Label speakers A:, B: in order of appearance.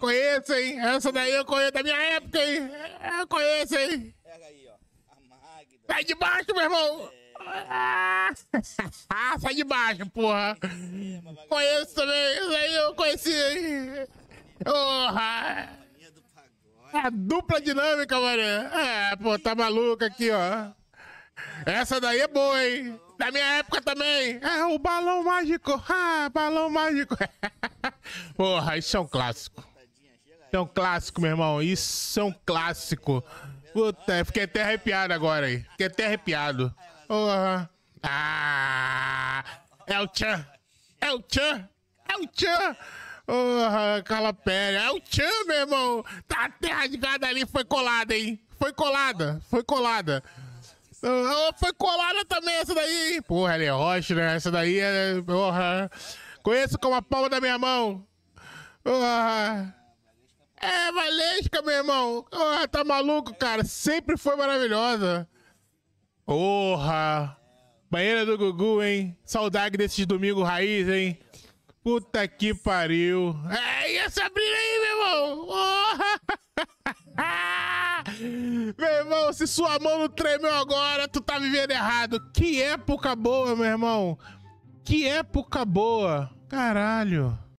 A: Conheço, hein? Essa daí eu conheço da minha época, hein? Eu conheço,
B: hein? Pega aí, ó. A Magda. Sai de baixo, meu irmão! É... Ah, sai de baixo, porra! É, conheço também, isso aí eu conheci, hein? Porra! É a dupla dinâmica, mano.
A: É, pô, tá maluco aqui, ó. Essa daí é boa, hein? Da minha época também. É, o balão mágico. Ah, balão mágico. Porra, isso é um clássico. Isso é um clássico, meu irmão. Isso é um clássico. Puta, fiquei até arrepiado agora aí. Fiquei até arrepiado. Porra. Ah! É o Chan! É o Chan! É o Chan! Porra, aquela pele. É o Chan, meu irmão! Tá até rasgada ali, foi colada, hein? Foi colada, foi colada. Oh, foi colada também essa daí, hein? Porra, ela é rocha, né? Essa daí é. Porra. Conheço como a palma da minha mão. Ah. É, Valesca, meu irmão. Ah, tá maluco, cara. Sempre foi maravilhosa. Porra. Banheira do Gugu, hein? Saudade desses domingo raiz, hein? Puta que pariu.
B: É, e essa brilha aí, meu irmão? Porra.
A: meu irmão, se sua mão não tremeu agora, tu tá vivendo errado. Que época boa, meu irmão. Que época boa! Caralho!